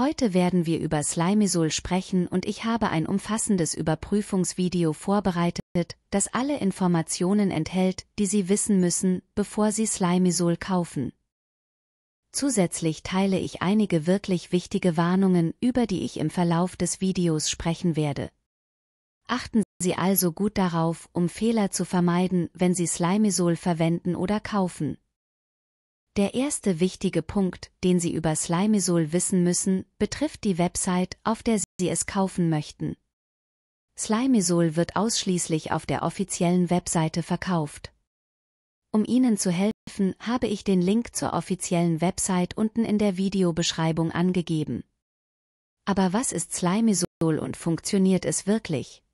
Heute werden wir über Slimisol sprechen und ich habe ein umfassendes Überprüfungsvideo vorbereitet, das alle Informationen enthält, die Sie wissen müssen, bevor Sie Slimisol kaufen. Zusätzlich teile ich einige wirklich wichtige Warnungen, über die ich im Verlauf des Videos sprechen werde. Achten Sie also gut darauf, um Fehler zu vermeiden, wenn Sie Slimisol verwenden oder kaufen. Der erste wichtige Punkt, den Sie über Slimisol wissen müssen, betrifft die Website, auf der Sie es kaufen möchten. Slimisol wird ausschließlich auf der offiziellen Webseite verkauft. Um Ihnen zu helfen, habe ich den Link zur offiziellen Website unten in der Videobeschreibung angegeben. Aber was ist Slimisol und funktioniert es wirklich?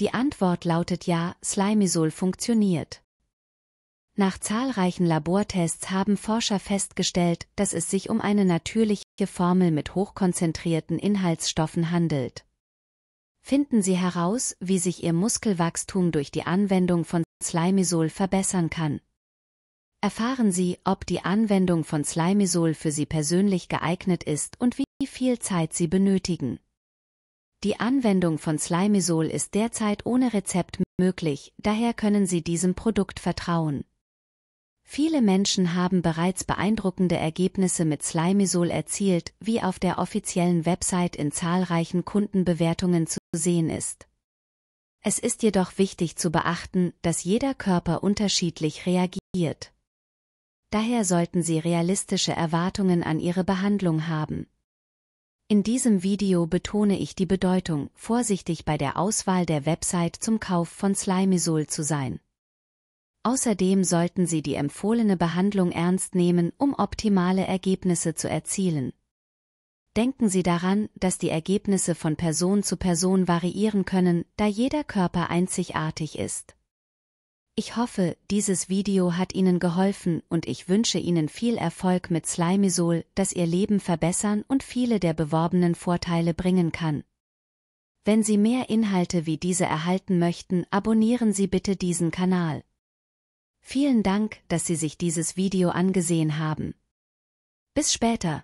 Die Antwort lautet ja, Slimisol funktioniert. Nach zahlreichen Labortests haben Forscher festgestellt, dass es sich um eine natürliche Formel mit hochkonzentrierten Inhaltsstoffen handelt. Finden Sie heraus, wie sich Ihr Muskelwachstum durch die Anwendung von Slimisol verbessern kann. Erfahren Sie, ob die Anwendung von Slimisol für Sie persönlich geeignet ist und wie viel Zeit Sie benötigen. Die Anwendung von Slimisol ist derzeit ohne Rezept möglich, daher können Sie diesem Produkt vertrauen. Viele Menschen haben bereits beeindruckende Ergebnisse mit Slimysol erzielt, wie auf der offiziellen Website in zahlreichen Kundenbewertungen zu sehen ist. Es ist jedoch wichtig zu beachten, dass jeder Körper unterschiedlich reagiert. Daher sollten Sie realistische Erwartungen an Ihre Behandlung haben. In diesem Video betone ich die Bedeutung, vorsichtig bei der Auswahl der Website zum Kauf von Slimysol zu sein. Außerdem sollten Sie die empfohlene Behandlung ernst nehmen, um optimale Ergebnisse zu erzielen. Denken Sie daran, dass die Ergebnisse von Person zu Person variieren können, da jeder Körper einzigartig ist. Ich hoffe, dieses Video hat Ihnen geholfen und ich wünsche Ihnen viel Erfolg mit Slimisol, das Ihr Leben verbessern und viele der beworbenen Vorteile bringen kann. Wenn Sie mehr Inhalte wie diese erhalten möchten, abonnieren Sie bitte diesen Kanal. Vielen Dank, dass Sie sich dieses Video angesehen haben. Bis später.